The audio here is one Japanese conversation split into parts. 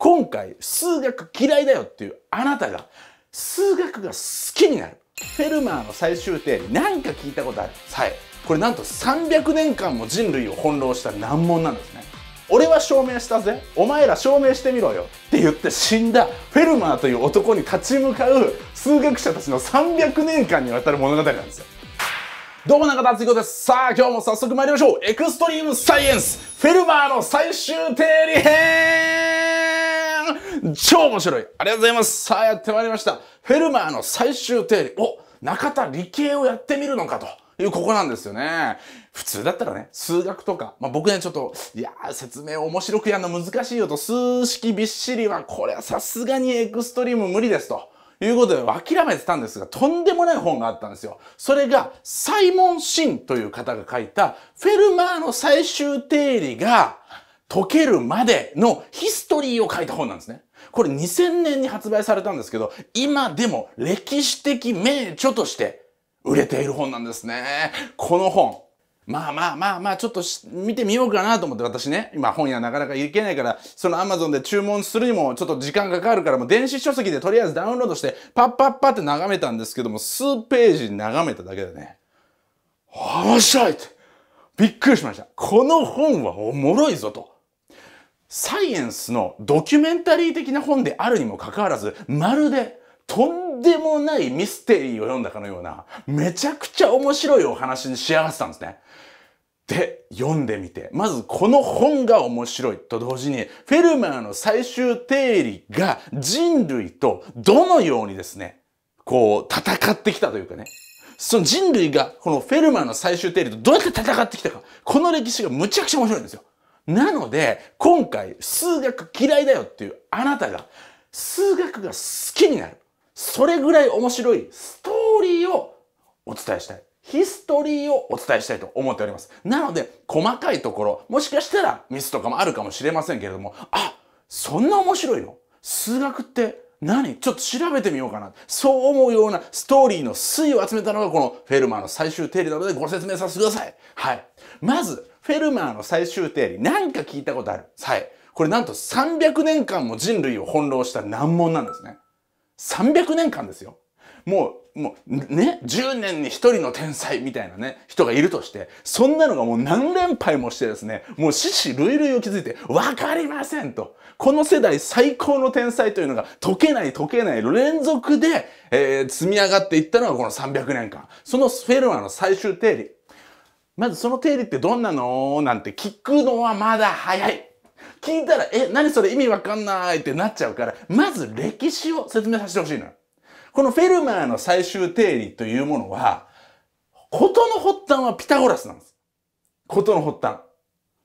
今回、数学嫌いだよっていうあなたが、数学が好きになる。フェルマーの最終定理、なんか聞いたことある。はい。これなんと300年間も人類を翻弄した難問なんですね。俺は証明したぜ。お前ら証明してみろよ。って言って死んだフェルマーという男に立ち向かう数学者たちの300年間にわたる物語なんですよ。どうも中田敦彦です。さあ、今日も早速参りましょう。エクストリームサイエンス、フェルマーの最終定理編超面白いありがとうございますさあやってまいりました。フェルマーの最終定理。お中田理系をやってみるのかと。いうここなんですよね。普通だったらね、数学とか、まあ、僕ね、ちょっと、いやー、説明面白くやるの難しいよと、数式びっしりは、これはさすがにエクストリーム無理ですと。いうことで諦めてたんですが、とんでもない本があったんですよ。それが、サイモン・シンという方が書いた、フェルマーの最終定理が、解けるまでのヒストリーを書いた本なんですね。これ2000年に発売されたんですけど、今でも歴史的名著として売れている本なんですね。この本。まあまあまあまあ、ちょっと見てみようかなと思って私ね、今本屋なかなか行けないから、その Amazon で注文するにもちょっと時間かかるから、もう電子書籍でとりあえずダウンロードして、パッパッパって眺めたんですけども、数ページ眺めただけでね、面白いって、びっくりしました。この本はおもろいぞと。サイエンスのドキュメンタリー的な本であるにもかかわらず、まるでとんでもないミステリーを読んだかのような、めちゃくちゃ面白いお話に仕上がってたんですね。で、読んでみて。まず、この本が面白いと同時に、フェルマーの最終定理が人類とどのようにですね、こう、戦ってきたというかね。その人類がこのフェルマーの最終定理とどうやって戦ってきたか。この歴史がむちゃくちゃ面白いんですよ。なので、今回、数学嫌いだよっていうあなたが、数学が好きになる。それぐらい面白いストーリーをお伝えしたい。ヒストリーをお伝えしたいと思っております。なので、細かいところ、もしかしたらミスとかもあるかもしれませんけれども、あ、そんな面白いの数学って何ちょっと調べてみようかな。そう思うようなストーリーの推を集めたのがこのフェルマーの最終定理なのでご説明させてください。はい。まず、フェルマーの最終定理、なんか聞いたことある。はい。これなんと300年間も人類を翻弄した難問なんですね。300年間ですよ。もう、もう、ね、10年に1人の天才みたいなね、人がいるとして、そんなのがもう何連敗もしてですね、もう死死類類を築いて、わかりませんと。この世代最高の天才というのが解けない解けない連続で、えー、積み上がっていったのがこの300年間。そのスフェルマの最終定理、まずその定理ってどんなのなんて聞くのはまだ早い。聞いたら、え、何それ意味わかんないってなっちゃうから、まず歴史を説明させてほしいのよ。このフェルマーの最終定理というものは、ことの発端はピタゴラスなんです。ことの発端。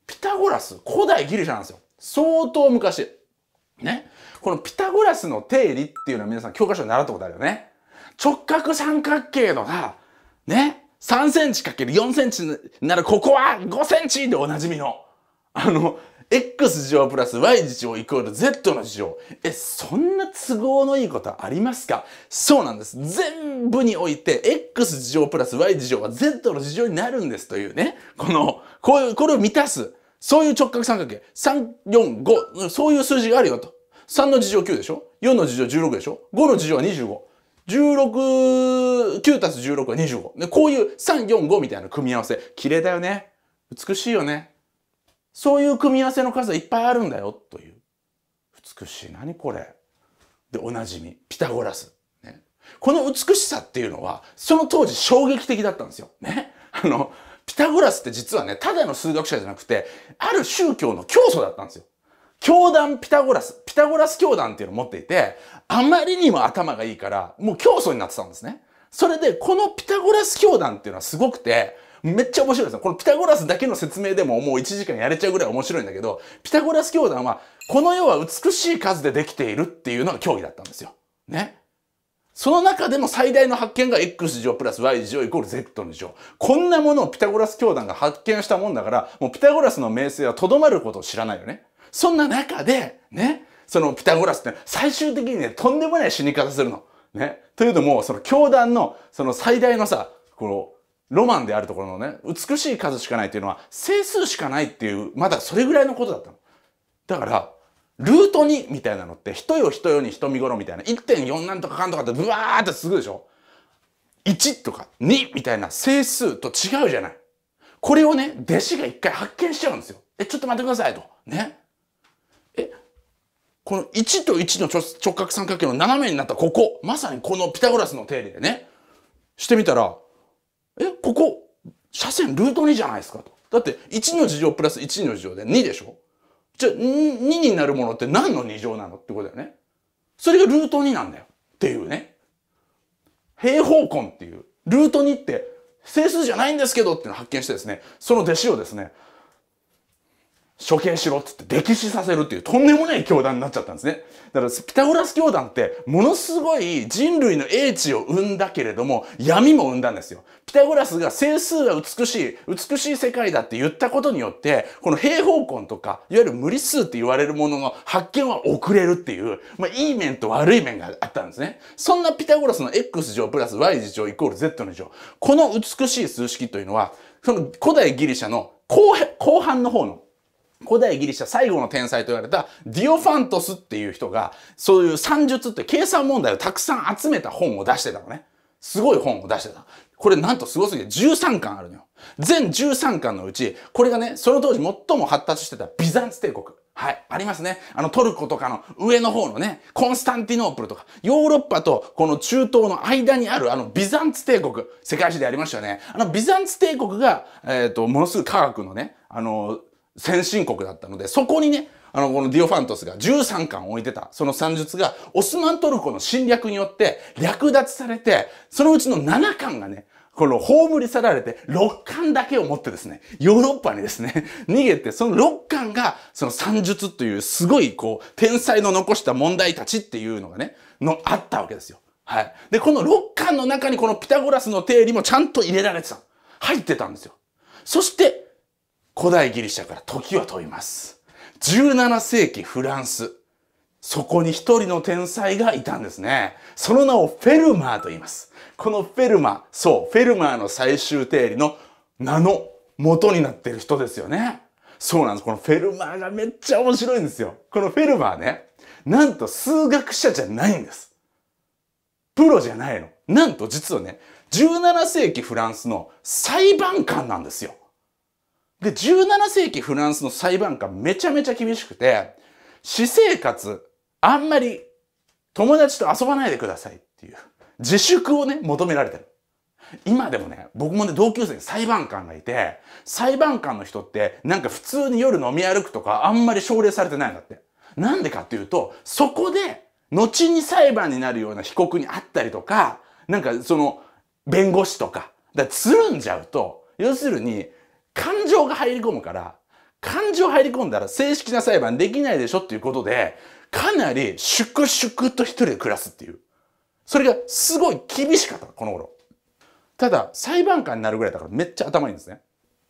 ピタゴラス、古代ギリシャなんですよ。相当昔。ね。このピタゴラスの定理っていうのは皆さん教科書で習ったことあるよね。直角三角形のな、ね。3センチ ×4 センチならここは5センチでおなじみの、あの、x 事乗プラス y 事乗イコール z の事乗。え、そんな都合のいいことありますかそうなんです。全部において、x 事乗プラス y 事乗は z の事乗になるんですというね。この、こういう、これを満たす。そういう直角三角形。3、4、5。そういう数字があるよと。3の事乗9でしょ ?4 の事乗16でしょ ?5 の事乗は25。16、9たす16は25。で、こういう3、4、5みたいな組み合わせ。綺麗だよね。美しいよね。そういう組み合わせの数はいっぱいあるんだよ、という。美しい。何これ。で、おなじみ。ピタゴラス。ね、この美しさっていうのは、その当時衝撃的だったんですよ。ね。あの、ピタゴラスって実はね、ただの数学者じゃなくて、ある宗教の教祖だったんですよ。教団ピタゴラス、ピタゴラス教団っていうのを持っていて、あまりにも頭がいいから、もう教祖になってたんですね。それで、このピタゴラス教団っていうのはすごくて、めっちゃ面白いですよ。このピタゴラスだけの説明でももう1時間やれちゃうぐらい面白いんだけど、ピタゴラス教団は、この世は美しい数でできているっていうのが競技だったんですよ。ね。その中でも最大の発見が x 乗プラス y 乗イコール z の乗。こんなものをピタゴラス教団が発見したもんだから、もうピタゴラスの名声はとどまることを知らないよね。そんな中で、ね、そのピタゴラスって最終的にね、とんでもない死に方するの。ね。というのも、その教団の、その最大のさ、この、ロマンであるところのね、美しい数しかないっていうのは、整数しかないっていう、まだそれぐらいのことだったの。だから、ルート2みたいなのって、人よ人よに人見頃みたいな、1.4なんとかかんとかってブワーってすぐでしょ ?1 とか2みたいな整数と違うじゃない。これをね、弟子が一回発見しちゃうんですよ。え、ちょっと待ってくださいと。ね。この1と1の直角三角形の斜めになったここ、まさにこのピタゴラスの定理でね、してみたら、え、ここ、斜線ルート2じゃないですかと。だって1の事乗プラス1の事乗で2でしょじゃあ2になるものって何の2乗なのってことだよね。それがルート2なんだよ。っていうね。平方根っていう、ルート2って整数じゃないんですけどっていうのを発見してですね、その弟子をですね、処刑しろっつって溺死させるっていうとんでもない教団になっちゃったんですね。だからピタゴラス教団ってものすごい人類の英知を生んだけれども闇も生んだんですよ。ピタゴラスが整数が美しい、美しい世界だって言ったことによってこの平方根とかいわゆる無理数って言われるものの発見は遅れるっていう、まあいい面と悪い面があったんですね。そんなピタゴラスの x 乗プラス y 次乗イコール z の乗。この美しい数式というのはその古代ギリシャの後後半の方の古代ギリシャ最後の天才と言われたディオファントスっていう人がそういう算術って計算問題をたくさん集めた本を出してたのね。すごい本を出してた。これなんとすごすぎて13巻あるのよ。全13巻のうち、これがね、その当時最も発達してたビザンツ帝国。はい。ありますね。あのトルコとかの上の方のね、コンスタンティノープルとか、ヨーロッパとこの中東の間にあるあのビザンツ帝国、世界史でありましたよね。あのビザンツ帝国が、えっ、ー、と、ものすごい科学のね、あの、先進国だったので、そこにね、あの、このディオファントスが13巻置いてた、その算術が、オスマントルコの侵略によって略奪されて、そのうちの7巻がね、この葬り去られて、6巻だけを持ってですね、ヨーロッパにですね、逃げて、その6巻が、その算術というすごい、こう、天才の残した問題たちっていうのがね、の、あったわけですよ。はい。で、この6巻の中にこのピタゴラスの定理もちゃんと入れられてた。入ってたんですよ。そして、古代ギリシャから時は飛びます。17世紀フランス。そこに一人の天才がいたんですね。その名をフェルマーと言います。このフェルマー、そう、フェルマーの最終定理の名の元になってる人ですよね。そうなんです。このフェルマーがめっちゃ面白いんですよ。このフェルマーね、なんと数学者じゃないんです。プロじゃないの。なんと実はね、17世紀フランスの裁判官なんですよ。で、17世紀フランスの裁判官めちゃめちゃ厳しくて、私生活、あんまり友達と遊ばないでくださいっていう、自粛をね、求められてる。今でもね、僕もね、同級生に裁判官がいて、裁判官の人ってなんか普通に夜飲み歩くとかあんまり奨励されてないんだって。なんでかっていうと、そこで、後に裁判になるような被告に会ったりとか、なんかその、弁護士とか、だつるんじゃうと、要するに、感情が入り込むから、感情入り込んだら正式な裁判できないでしょっていうことで、かなり粛々と一人で暮らすっていう。それがすごい厳しかった、この頃。ただ、裁判官になるぐらいだからめっちゃ頭いいんですね。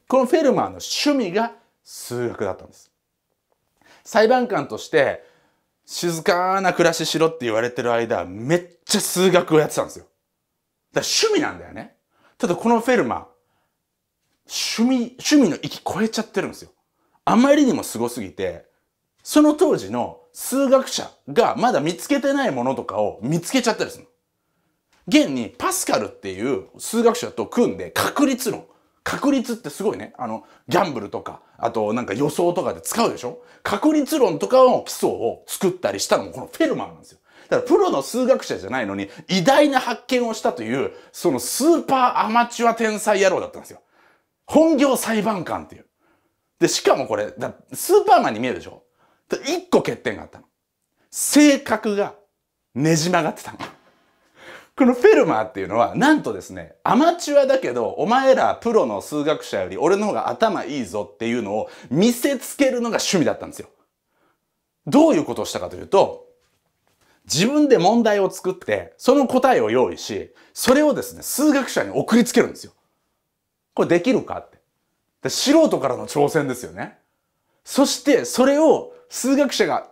このフェルマーの趣味が数学だったんです。裁判官として静かな暮らししろって言われてる間、めっちゃ数学をやってたんですよ。だから趣味なんだよね。ただこのフェルマー、趣味、趣味の域超えちゃってるんですよ。あまりにも凄すぎて、その当時の数学者がまだ見つけてないものとかを見つけちゃったりする現にパスカルっていう数学者と組んで確率論。確率ってすごいね。あの、ギャンブルとか、あとなんか予想とかで使うでしょ確率論とかの基礎を作ったりしたのもこのフェルマーなんですよ。だからプロの数学者じゃないのに偉大な発見をしたという、そのスーパーアマチュア天才野郎だったんですよ。本業裁判官っていう。で、しかもこれ、だスーパーマンに見えるでしょで一個欠点があったの。性格がねじ曲がってたの。このフェルマーっていうのは、なんとですね、アマチュアだけど、お前らプロの数学者より俺の方が頭いいぞっていうのを見せつけるのが趣味だったんですよ。どういうことをしたかというと、自分で問題を作って、その答えを用意し、それをですね、数学者に送りつけるんですよ。これできるかって。で素人からの挑戦ですよね。そしてそれを数学者が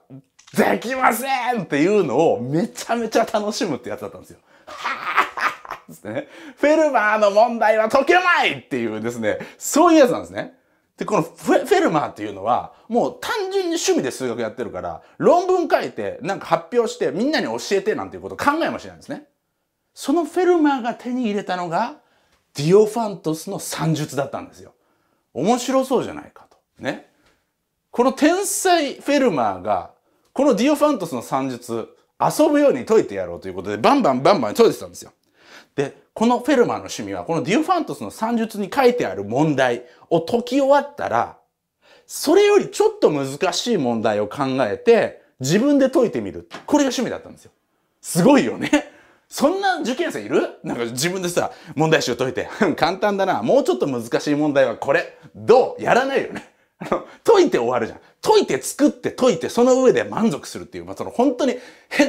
できませんっていうのをめちゃめちゃ楽しむってやつだったんですよ。はですね。フェルマーの問題は解けないっていうですね、そういうやつなんですね。で、このフェルマーっていうのは、もう単純に趣味で数学やってるから、論文書いて、なんか発表して、みんなに教えてなんていうこと考えもしないんですね。そのフェルマーが手に入れたのが、ディオファントスの算術だったんですよ。面白そうじゃないかと。ね。この天才フェルマーが、このディオファントスの算術、遊ぶように解いてやろうということで、バンバンバンバン解いてたんですよ。で、このフェルマーの趣味は、このディオファントスの算術に書いてある問題を解き終わったら、それよりちょっと難しい問題を考えて、自分で解いてみる。これが趣味だったんですよ。すごいよね。そんな受験生いるなんか自分でさ、問題集解いて、簡単だな、もうちょっと難しい問題はこれ、どうやらないよね。あの、解いて終わるじゃん。解いて作って解いて、その上で満足するっていう、まあ、その本当に、へ、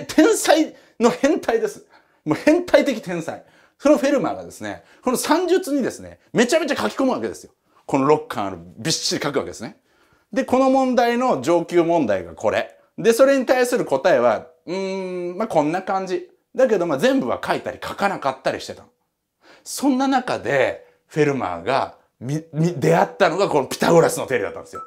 天才の変態です。もう変態的天才。そのフェルマーがですね、この算術にですね、めちゃめちゃ書き込むわけですよ。このロッカーのびっしり書くわけですね。で、この問題の上級問題がこれ。で、それに対する答えは、うーん、まあ、こんな感じ。だけど、まあ、全部は書いたり書かなかったりしてたの。そんな中で、フェルマーが、み、み、出会ったのがこのピタゴラスの定理だったんですよ。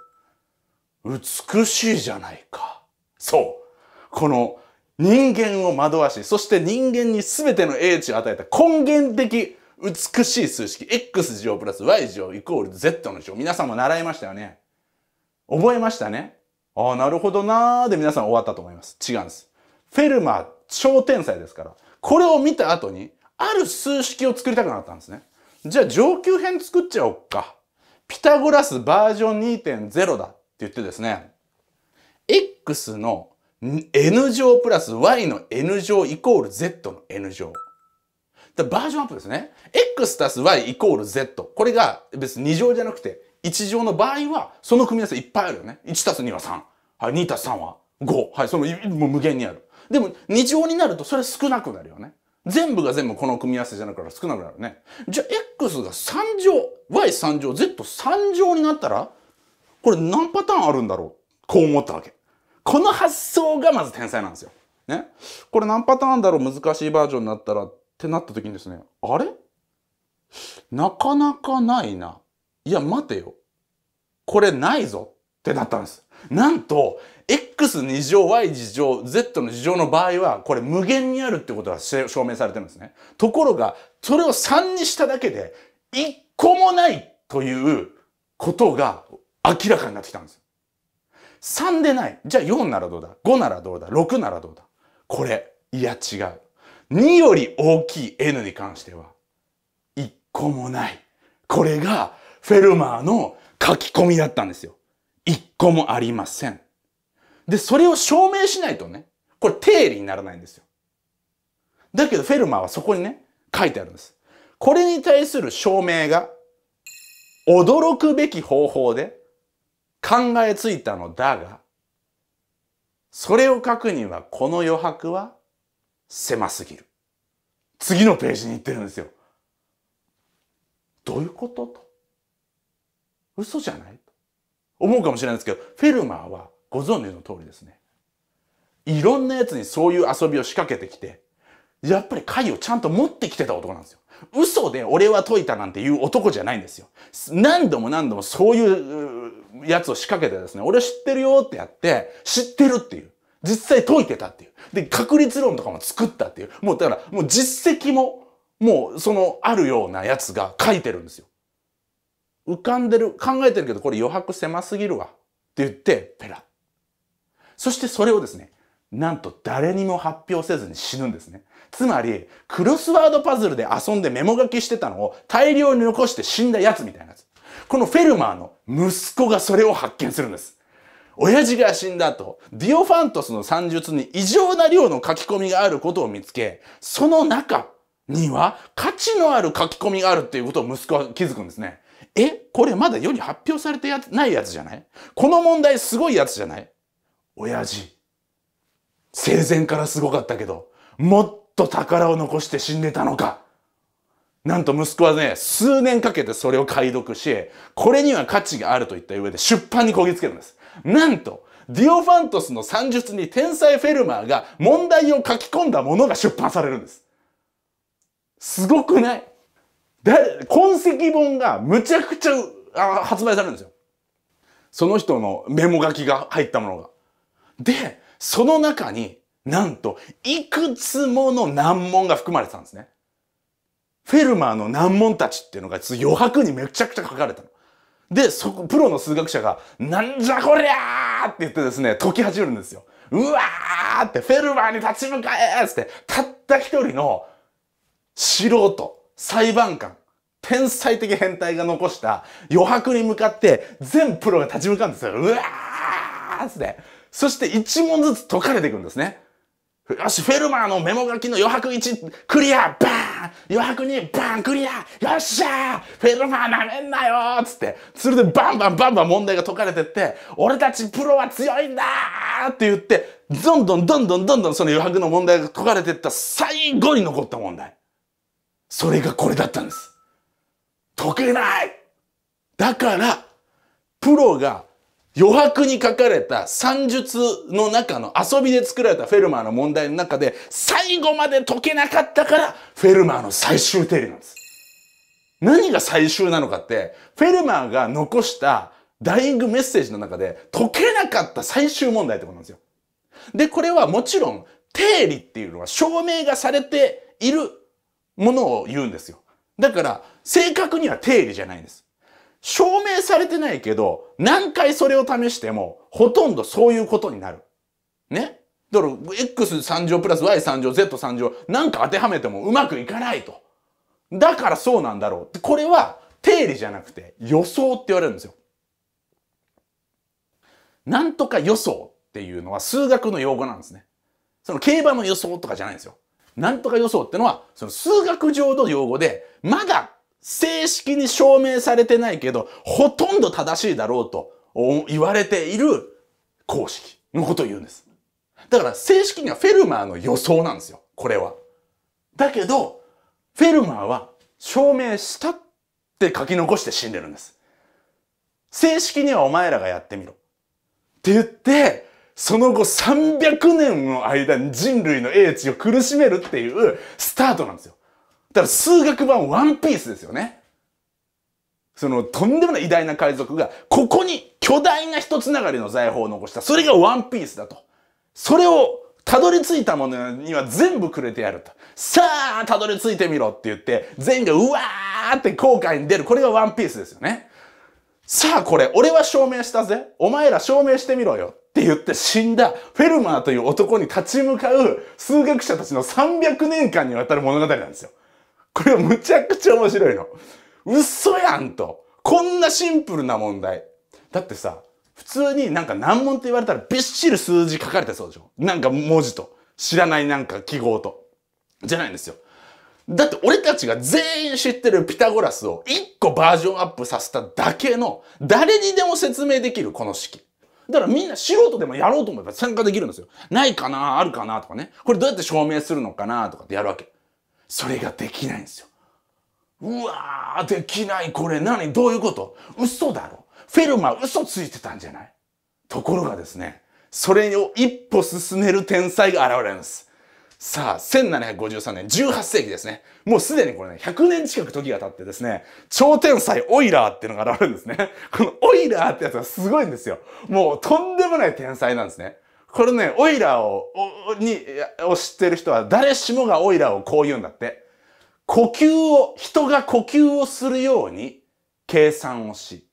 美しいじゃないか。そう。この人間を惑わし、そして人間に全ての英知を与えた根源的美しい数式、x 乗プラス y 乗イコール z の乗。皆さんも習いましたよね。覚えましたね。ああ、なるほどなーで皆さん終わったと思います。違うんです。フェルマーっ超天才ですから、これを見た後に、ある数式を作りたくなったんですね。じゃあ上級編作っちゃおっか。ピタゴラスバージョン2.0だって言ってですね、x の n 乗プラス y の n 乗イコール z の n 乗。バージョンアップですね。x たす y イコール z。これが別に2乗じゃなくて1乗の場合はその組み合わせいっぱいあるよね。1たす2は3。はい、2たす3は5。はい、そのもう無限にある。でも2乗になるとそれ少なくなるよね。全部が全部この組み合わせじゃなくて少なくなるね。じゃあ X が3乗、Y3 乗、Z3 乗になったら、これ何パターンあるんだろうこう思ったわけ。この発想がまず天才なんですよ。ね。これ何パターンだろう難しいバージョンになったらってなった時にですね、あれなかなかないな。いや、待てよ。これないぞ。ってなったんです。なんと、x2 乗 y 二乗 z の二乗の場合は、これ無限にあるってことが証明されてるんですね。ところが、それを3にしただけで、1個もないということが明らかになってきたんです。3でない。じゃあ4ならどうだ ?5 ならどうだ ?6 ならどうだこれ、いや違う。2より大きい n に関しては、1個もない。これが、フェルマーの書き込みだったんですよ。一個もありません。で、それを証明しないとね、これ定理にならないんですよ。だけどフェルマーはそこにね、書いてあるんです。これに対する証明が、驚くべき方法で考えついたのだが、それを書くにはこの余白は狭すぎる。次のページに行ってるんですよ。どういうことと。嘘じゃない思うかもしれないですけど、フェルマーはご存知の通りですね。いろんなやつにそういう遊びを仕掛けてきて、やっぱり貝をちゃんと持ってきてた男なんですよ。嘘で俺は解いたなんていう男じゃないんですよ。何度も何度もそういうやつを仕掛けてですね、俺知ってるよってやって、知ってるっていう。実際解いてたっていう。で、確率論とかも作ったっていう。もうだから、もう実績も、もうそのあるようなやつが書いてるんですよ。浮かんでる、考えてるけどこれ余白狭すぎるわ。って言って、ペラ。そしてそれをですね、なんと誰にも発表せずに死ぬんですね。つまり、クロスワードパズルで遊んでメモ書きしてたのを大量に残して死んだやつみたいなやつ。このフェルマーの息子がそれを発見するんです。親父が死んだ後、ディオファントスの算術に異常な量の書き込みがあることを見つけ、その中には価値のある書き込みがあるっていうことを息子は気づくんですね。えこれまだ世に発表されてないやつじゃないこの問題すごいやつじゃない親父。生前からすごかったけど、もっと宝を残して死んでたのか。なんと息子はね、数年かけてそれを解読し、これには価値があると言った上で出版にこぎつけるんです。なんと、ディオファントスの算術に天才フェルマーが問題を書き込んだものが出版されるんです。すごくないだ、痕跡本がむちゃくちゃ発売されるんですよ。その人のメモ書きが入ったものが。で、その中になんといくつもの難問が含まれてたんですね。フェルマーの難問たちっていうのが余白にめちゃくちゃ書かれたの。で、そこ、プロの数学者が、なんじゃこりゃーって言ってですね、解き始めるんですよ。うわーって、フェルマーに立ち向かえーって、たった一人の素人裁判官、天才的変態が残した余白に向かって全プロが立ち向かうんですよ。うわーっつって。そして一問ずつ解かれていくんですね。よし、フェルマーのメモ書きの余白1、クリアバーン余白2、バーンクリアよっしゃーフェルマーなめんなよーつって、それでバンバンバンバン問題が解かれてって、俺たちプロは強いんだーって言って、どんどんどんどんどんどんその余白の問題が解かれてった最後に残った問題。それがこれだったんです。解けないだから、プロが余白に書かれた算術の中の遊びで作られたフェルマーの問題の中で最後まで解けなかったからフェルマーの最終定理なんです。何が最終なのかってフェルマーが残したダイイングメッセージの中で解けなかった最終問題ってことなんですよ。で、これはもちろん定理っていうのは証明がされているものを言うんですよ。だから、正確には定理じゃないんです。証明されてないけど、何回それを試しても、ほとんどそういうことになる。ねだから、x3 乗プラス y3 乗 z3 乗、なんか当てはめてもうまくいかないと。だからそうなんだろう。これは定理じゃなくて予想って言われるんですよ。なんとか予想っていうのは数学の用語なんですね。その競馬の予想とかじゃないんですよ。なんとか予想ってのは、その数学上の用語で、まだ正式に証明されてないけど、ほとんど正しいだろうと言われている公式のことを言うんです。だから正式にはフェルマーの予想なんですよ。これは。だけど、フェルマーは証明したって書き残して死んでるんです。正式にはお前らがやってみろ。って言って、その後300年の間に人類の英知を苦しめるっていうスタートなんですよ。だから数学版ワンピースですよね。そのとんでもない偉大な海賊がここに巨大な一つながりの財宝を残した。それがワンピースだと。それをたどり着いたものには全部くれてやると。さあ、たどり着いてみろって言って、全員がうわーって後悔に出る。これがワンピースですよね。さあ、これ、俺は証明したぜ。お前ら証明してみろよ。って言って死んだフェルマーという男に立ち向かう数学者たちの300年間にわたる物語なんですよ。これはむちゃくちゃ面白いの。嘘やんと。こんなシンプルな問題。だってさ、普通になんか難問って言われたらびっしり数字書かれてそうでしょ。なんか文字と。知らないなんか記号と。じゃないんですよ。だって俺たちが全員知ってるピタゴラスを1個バージョンアップさせただけの誰にでも説明できるこの式。だからみんな素人でもやろうと思えば参加できるんですよ。ないかなあるかなとかね。これどうやって証明するのかなとかってやるわけ。それができないんですよ。うわー、できない。これ何どういうこと嘘だろ。フェルマ嘘ついてたんじゃないところがですね、それを一歩進める天才が現れるんです。さあ、1753年、18世紀ですね。もうすでにこれね、100年近く時が経ってですね、超天才オイラーっていうのが現れるんですね。このオイラーってやつがすごいんですよ。もうとんでもない天才なんですね。これね、オイラーを、に、を知ってる人は誰しもがオイラーをこう言うんだって。呼吸を、人が呼吸をするように計算をし、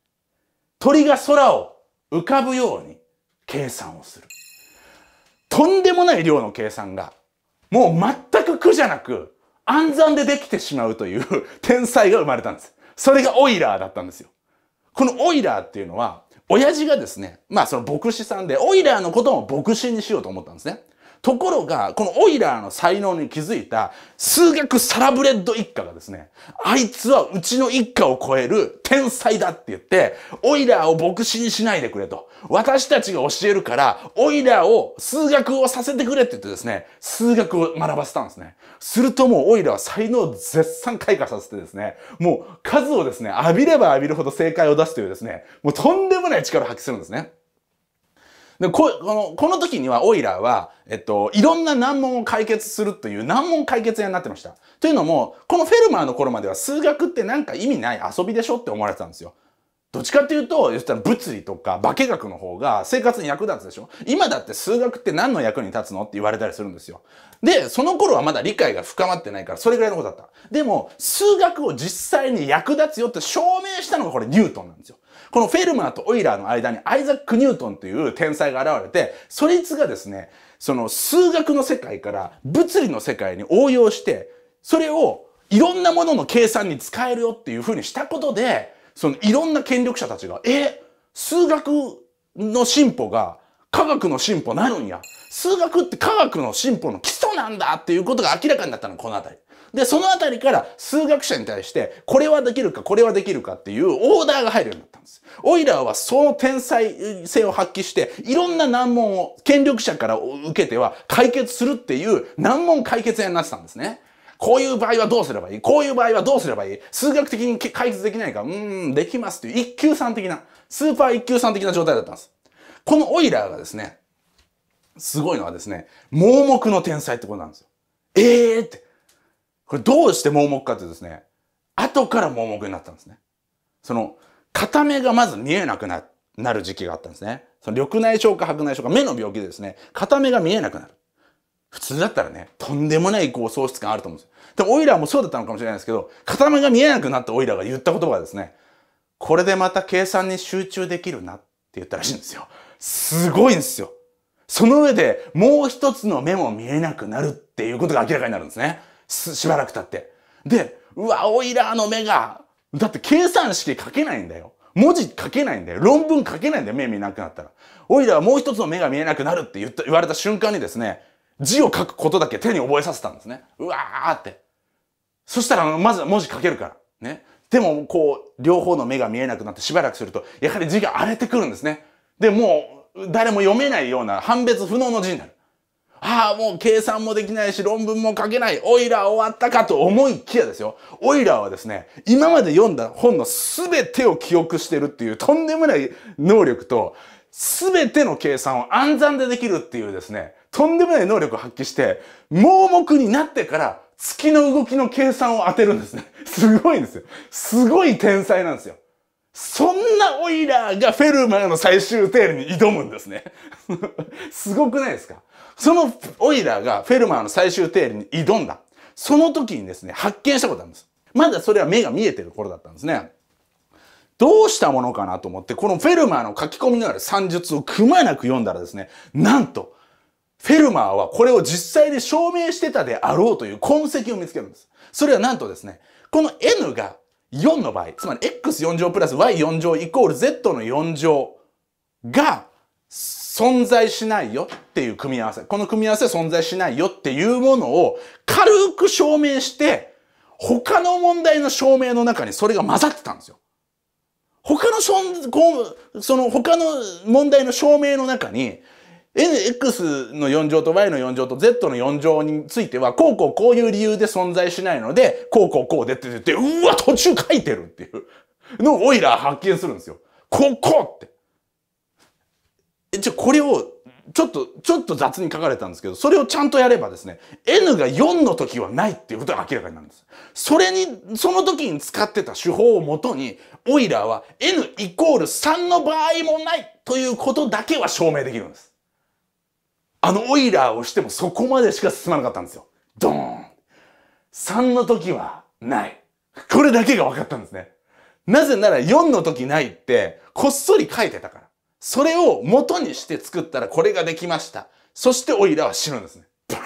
鳥が空を浮かぶように計算をする。とんでもない量の計算がもう全く苦じゃなく、暗算でできてしまうという 天才が生まれたんです。それがオイラーだったんですよ。このオイラーっていうのは、親父がですね、まあその牧師さんで、オイラーのことも牧師にしようと思ったんですね。ところが、このオイラーの才能に気づいた数学サラブレッド一家がですね、あいつはうちの一家を超える天才だって言って、オイラーを牧師にしないでくれと。私たちが教えるから、オイラーを数学をさせてくれって言ってですね、数学を学ばせたんですね。するともうオイラーは才能を絶賛開花させてですね、もう数をですね、浴びれば浴びるほど正解を出すというですね、もうとんでもない力を発揮するんですね。でこのこの時にはオイラーは、えっと、いろんな難問を解決するという難問解決屋になってました。というのも、このフェルマーの頃までは数学ってなんか意味ない遊びでしょって思われてたんですよ。どっちかっていうと、言ったら物理とか化学の方が生活に役立つでしょ今だって数学って何の役に立つのって言われたりするんですよ。で、その頃はまだ理解が深まってないから、それぐらいのことだった。でも、数学を実際に役立つよって証明したのがこれニュートンなんですよ。このフェルマーとオイラーの間にアイザック・ニュートンという天才が現れて、そいつがですね、その数学の世界から物理の世界に応用して、それをいろんなものの計算に使えるよっていうふうにしたことで、そのいろんな権力者たちが、え、数学の進歩が科学の進歩なるんや。数学って科学の進歩の基礎なんだっていうことが明らかになったの、この辺り。で、その辺りから数学者に対して、これはできるか、これはできるかっていうオーダーが入るようになったんです。オイラーはその天才性を発揮して、いろんな難問を権力者から受けては解決するっていう難問解決屋になってたんですね。こういう場合はどうすればいいこういう場合はどうすればいい数学的に解決できないかうん、できますっていう一級さん的な、スーパー一級さん的な状態だったんです。このオイラーがですね、すごいのはですね、盲目の天才ってことなんですよ。ええー、って。これどうして盲目かってですね、後から盲目になったんですね。その、片目がまず見えなくななる時期があったんですね。その緑内障か白内障か目の病気でですね、片目が見えなくなる。普通だったらね、とんでもないこう喪失感あると思うんですよ。で、オイラーもそうだったのかもしれないですけど、片目が見えなくなったオイラーが言った言葉がですね、これでまた計算に集中できるなって言ったらしいんですよ。すごいんですよ。その上でもう一つの目も見えなくなるっていうことが明らかになるんですね。すしばらく経って。で、うわ、オイラーの目が、だって計算式書けないんだよ。文字書けないんだよ。論文書けないんだよ。目見えなくなったら。オイラーはもう一つの目が見えなくなるって言った言われた瞬間にですね、字を書くことだけ手に覚えさせたんですね。うわーって。そしたら、まず文字書けるから。ね。でも、こう、両方の目が見えなくなってしばらくすると、やはり字が荒れてくるんですね。で、もう、誰も読めないような判別不能の字になる。ああ、もう計算もできないし、論文も書けない。オイラー終わったかと思いきやですよ。オイラーはですね、今まで読んだ本の全てを記憶してるっていうとんでもない能力と、全ての計算を暗算でできるっていうですね、とんでもない能力を発揮して、盲目になってから月の動きの計算を当てるんですね。すごいんですよ。すごい天才なんですよ。そんなオイラーがフェルマーの最終定理に挑むんですね すごくないですかそのオイラーがフェルマーの最終定理に挑んだ。その時にですね、発見したことあるんです。まだそれは目が見えてる頃だったんですね。どうしたものかなと思って、このフェルマーの書き込みのある算術をくまなく読んだらですね、なんと、フェルマーはこれを実際で証明してたであろうという痕跡を見つけるんです。それはなんとですね、この N が4の場合、つまり x4 乗プラス y4 乗イコール z の4乗が存在しないよっていう組み合わせ。この組み合わせ存在しないよっていうものを軽く証明して、他の問題の証明の中にそれが混ざってたんですよ。他のその他の問題の証明の中に nx の4乗と y の4乗と z の4乗については、こうこうこういう理由で存在しないので、こうこうこうでって言って、うわ、途中書いてるっていうのをオイラー発見するんですよ。ここって。え、ちょ、これを、ちょっと、ちょっと雑に書かれたんですけど、それをちゃんとやればですね、n が4の時はないっていうことが明らかになるんです。それに、その時に使ってた手法をもとに、オイラーは n イコール3の場合もないということだけは証明できるんです。あのオイラーをしてもそこまでしか進まなかったんですよ。ドーン !3 の時はない。これだけが分かったんですね。なぜなら4の時ないって、こっそり書いてたから。それを元にして作ったらこれができました。そしてオイラーは死ぬんですね。バー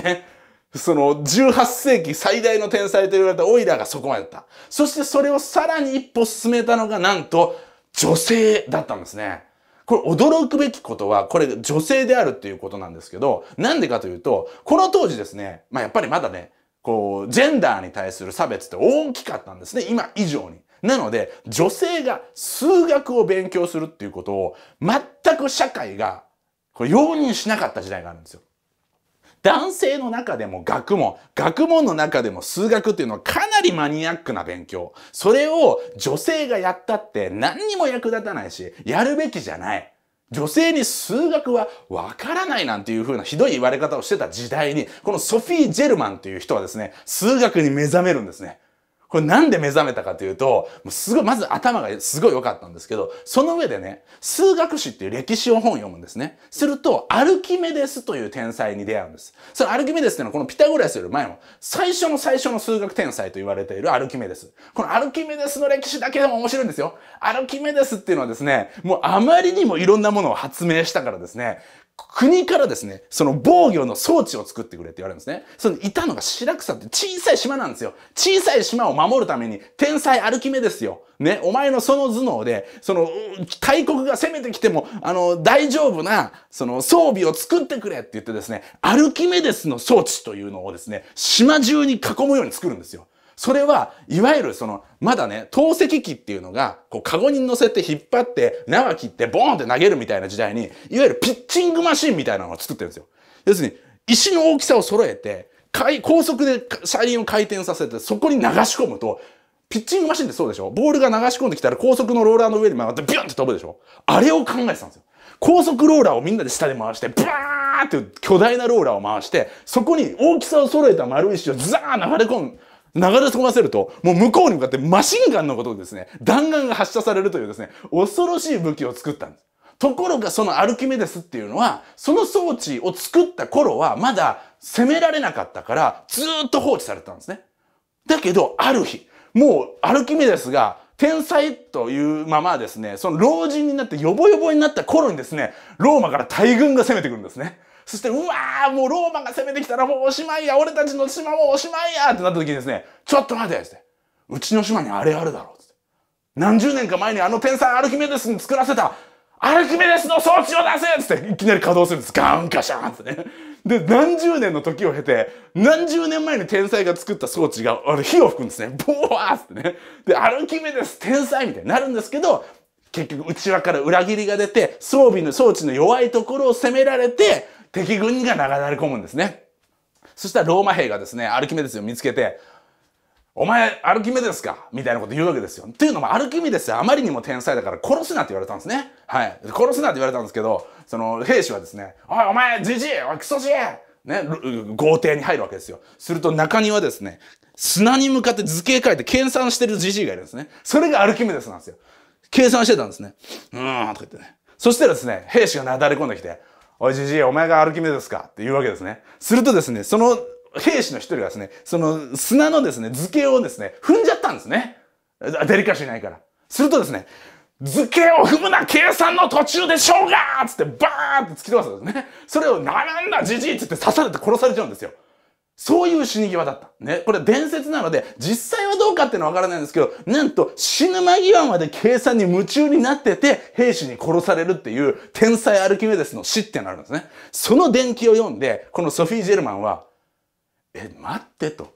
ンね。その18世紀最大の天才と言われたオイラーがそこまでだった。そしてそれをさらに一歩進めたのがなんと女性だったんですね。これ驚くべきことは、これ女性であるっていうことなんですけど、なんでかというと、この当時ですね、まあやっぱりまだね、こう、ジェンダーに対する差別って大きかったんですね、今以上に。なので、女性が数学を勉強するっていうことを、全く社会がこう容認しなかった時代があるんですよ。男性の中でも学問、学問の中でも数学っていうのはかなりマニアックな勉強。それを女性がやったって何にも役立たないし、やるべきじゃない。女性に数学はわからないなんていう風なひどい言われ方をしてた時代に、このソフィー・ジェルマンという人はですね、数学に目覚めるんですね。これなんで目覚めたかというと、もうすごい、まず頭がすごい良かったんですけど、その上でね、数学史っていう歴史を本読むんですね。すると、アルキメデスという天才に出会うんです。そのアルキメデスっていうのはこのピタゴラスより前の、最初の最初の数学天才と言われているアルキメデス。このアルキメデスの歴史だけでも面白いんですよ。アルキメデスっていうのはですね、もうあまりにもいろんなものを発明したからですね、国からですね、その防御の装置を作ってくれって言われるんですね。そのいたのが白草って小さい島なんですよ。小さい島を守るために天才アルキメですよ。ね、お前のその頭脳で、その、大国が攻めてきても、あの、大丈夫な、その装備を作ってくれって言ってですね、アルキメデスの装置というのをですね、島中に囲むように作るんですよ。それはいわゆるその、まだね、透析機っていうのが、こう、カゴに乗せて引っ張って、縄切ってボーンって投げるみたいな時代に、いわゆるピッチングマシンみたいなのを作ってるんですよ。要するに、石の大きさを揃えて、高速で車輪を回転させて、そこに流し込むと、ピッチングマシンってそうでしょボールが流し込んできたら高速のローラーの上に回ってビュンって飛ぶでしょあれを考えてたんですよ。高速ローラーをみんなで下で回して、ブワーって巨大なローラーを回して、そこに大きさを揃えた丸石をザー流れ込む。流れ込ませると、もう向こうに向かってマシンガンのことをですね、弾丸が発射されるというですね、恐ろしい武器を作ったんです。ところがそのアルキメデスっていうのは、その装置を作った頃はまだ攻められなかったから、ずっと放置されたんですね。だけど、ある日、もうアルキメデスが天才というままですね、その老人になってヨボヨボになった頃にですね、ローマから大軍が攻めてくるんですね。そしてうわーもうローマが攻めてきたらもうおしまいや俺たちの島もおしまいやってなった時にですねちょっと待てってうちの島にあれあるだろうって何十年か前にあの天才アルキメデスに作らせたアルキメデスの装置を出せっていきなり稼働するんです。ガンカシャーンってね。で、何十年の時を経て、何十年前に天才が作った装置が、あの、火を吹くんですね。ボワーってね。で、アルキメデス天才みたいになるんですけど、結局内輪から裏切りが出て、装備の装置の弱いところを攻められて、敵軍が流れ込むんですね。そしたらローマ兵がですね、アルキメデスを見つけて、お前、アルキメデスかみたいなこと言うわけですよ。というのも、アルキメデスはあまりにも天才だから殺すなって言われたんですね。はい。殺すなって言われたんですけど、その兵士はですね、おい、お前、じじいおい、クソじいね、豪邸に入るわけですよ。すると中にはですね、砂に向かって図形書いて計算してるじじいがいるんですね。それがアルキメデスなんですよ。計算してたんですね。うーん、とか言ってね。そしてですね、兵士がなだれ込んできて、おいじじい、お前がアルキメデスかって言うわけですね。するとですね、その兵士の一人がですね、その砂のですね、図形をですね、踏んじゃったんですね。デリカシーないから。するとですね、図形を踏むな計算の途中でしょうがつってバーンって突き飛ばすんですね。それを、なんだじじいつって刺されて殺されちゃうんですよ。そういう死に際だった。ね。これ伝説なので、実際はどうかっていうのはわからないんですけど、なんと死ぬ間際まで計算に夢中になってて、兵士に殺されるっていう、天才アルキメデスの死ってなるんですね。その伝記を読んで、このソフィー・ジェルマンは、え、待ってと。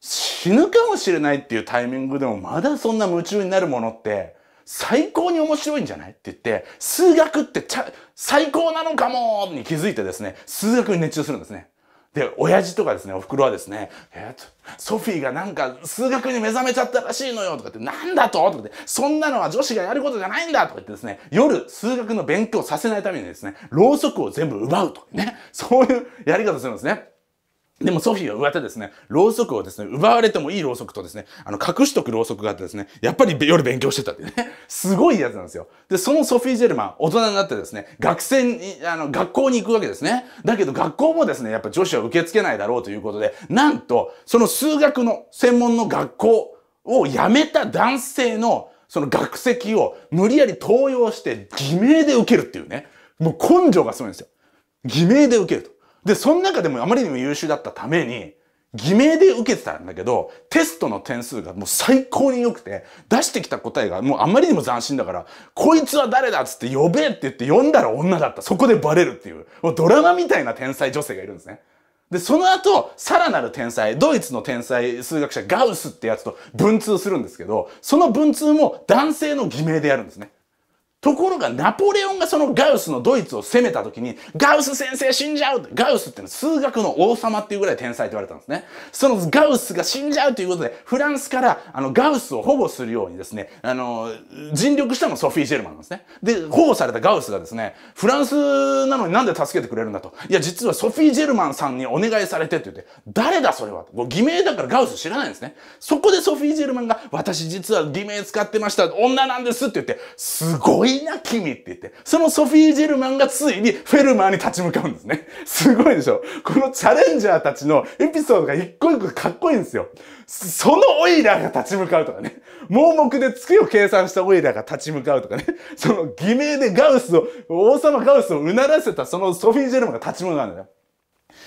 死ぬかもしれないっていうタイミングでもまだそんな夢中になるものって、最高に面白いんじゃないって言って、数学ってちゃ、最高なのかもに気づいてですね、数学に熱中するんですね。で、親父とかですね、お袋はですね、えー、っと、ソフィーがなんか数学に目覚めちゃったらしいのよとかって、なんだととかって、そんなのは女子がやることじゃないんだとか言ってですね、夜数学の勉強させないためにですね、ろうそくを全部奪うとかね、そういうやり方するんですね。でもソフィーは上手ですね、ろうそくをですね、奪われてもいいろうそくとですね、あの、隠しとくろうそくがあってですね、やっぱり夜勉強してたっていうね、すごいやつなんですよ。で、そのソフィー・ジェルマン、大人になってですね、学生に、あの、学校に行くわけですね。だけど学校もですね、やっぱ女子は受け付けないだろうということで、なんと、その数学の専門の学校を辞めた男性の、その学籍を無理やり登用して偽名で受けるっていうね、もう根性がすごいんですよ。偽名で受けると。で、その中でもあまりにも優秀だったために、偽名で受けてたんだけど、テストの点数がもう最高に良くて、出してきた答えがもうあまりにも斬新だから、こいつは誰だっつって呼べって言って呼んだら女だった。そこでバレるっていう。もうドラマみたいな天才女性がいるんですね。で、その後、さらなる天才、ドイツの天才数学者ガウスってやつと文通するんですけど、その文通も男性の偽名でやるんですね。ところがナポレオンがそのガウスのドイツを攻めた時にガウス先生死んじゃうガウスってのは数学の王様っていうぐらい天才と言われたんですね。そのガウスが死んじゃうということでフランスからあのガウスを保護するようにですね、あの、尽力したのソフィー・ジェルマンなんですね。で、保護されたガウスがですね、フランスなのになんで助けてくれるんだと。いや、実はソフィー・ジェルマンさんにお願いされてって言って、誰だそれはと。偽名だからガウス知らないんですね。そこでソフィー・ジェルマンが私実は偽名使ってました。女なんですって言って、すごいいな君って言って、そのソフィー・ジェルマンがついにフェルマーに立ち向かうんですね。すごいでしょこのチャレンジャーたちのエピソードが一個一個かっこいいんですよ。そのオイラーが立ち向かうとかね。盲目で月を計算したオイラーが立ち向かうとかね。その偽名でガウスを、王様ガウスをうならせたそのソフィー・ジェルマンが立ち向かうんだよ。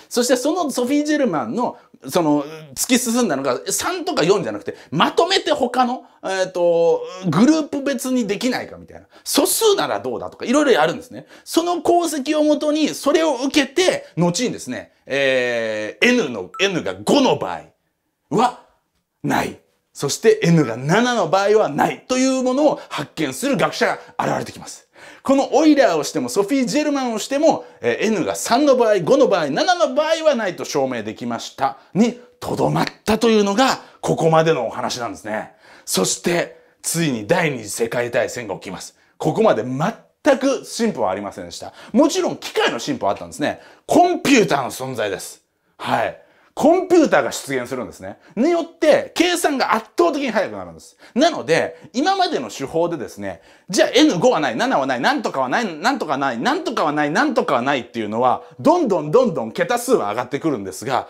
そしてそのソフィー・ジェルマンのその、突き進んだのが3とか4じゃなくて、まとめて他の、えっ、ー、と、グループ別にできないかみたいな。素数ならどうだとか、いろいろやるんですね。その功績をもとに、それを受けて、後にですね、えー、N の、N が5の場合は、ない。そして N が7の場合はないというものを発見する学者が現れてきます。このオイラーをしてもソフィー・ジェルマンをしても、え N が3の場合、5の場合、7の場合はないと証明できましたにとどまったというのがここまでのお話なんですね。そしてついに第二次世界大戦が起きます。ここまで全く進歩はありませんでした。もちろん機械の進歩はあったんですね。コンピューターの存在です。はい。コンピューターが出現するんですね。によって、計算が圧倒的に速くなるんです。なので、今までの手法でですね、じゃあ N5 はない、7はない、なんとかはない、なんとかない、なんとかはない、なんとかはないっていうのは、どんどんどんどん桁数は上がってくるんですが、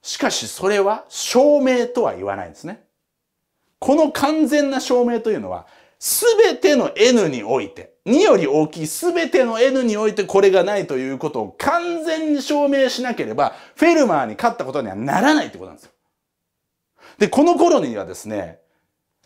しかしそれは証明とは言わないんですね。この完全な証明というのはすべての N において、2より大きいすべての N においてこれがないということを完全に証明しなければ、フェルマーに勝ったことにはならないってことなんですよ。で、この頃にはですね、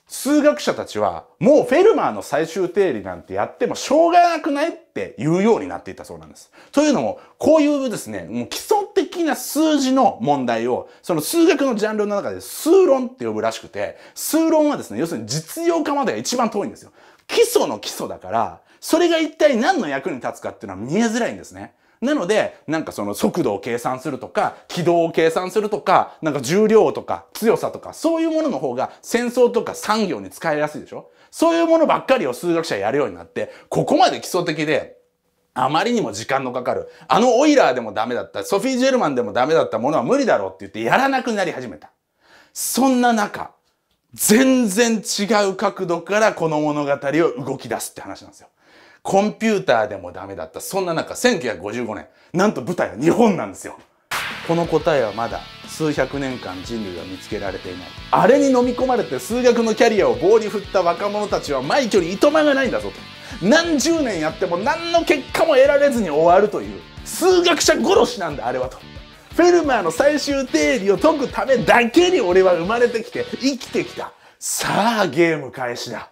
数学者たちは、もうフェルマーの最終定理なんてやってもしょうがなくないって言うようになっていたそうなんです。というのも、こういうですね、もう基礎的な数字の問題を、その数学のジャンルの中で数論って呼ぶらしくて、数論はですね、要するに実用化までが一番遠いんですよ。基礎の基礎だから、それが一体何の役に立つかっていうのは見えづらいんですね。なので、なんかその速度を計算するとか、軌道を計算するとか、なんか重量とか強さとか、そういうものの方が戦争とか産業に使いやすいでしょそういうものばっかりを数学者やるようになって、ここまで基礎的で、あまりにも時間のかかる。あのオイラーでもダメだった、ソフィー・ジェルマンでもダメだったものは無理だろうって言ってやらなくなり始めた。そんな中、全然違う角度からこの物語を動き出すって話なんですよ。コンピューターでもダメだった。そんな中、1955年、なんと舞台は日本なんですよ。この答えはまだ数百年間人類は見つけられていない。あれに飲み込まれて数学のキャリアを棒に振った若者たちは毎距離糸間がないんだぞと。何十年やっても何の結果も得られずに終わるという数学者殺しなんだあれはと。フェルマーの最終定理を解くためだけに俺は生まれてきて生きてきた。さあゲーム開始だ。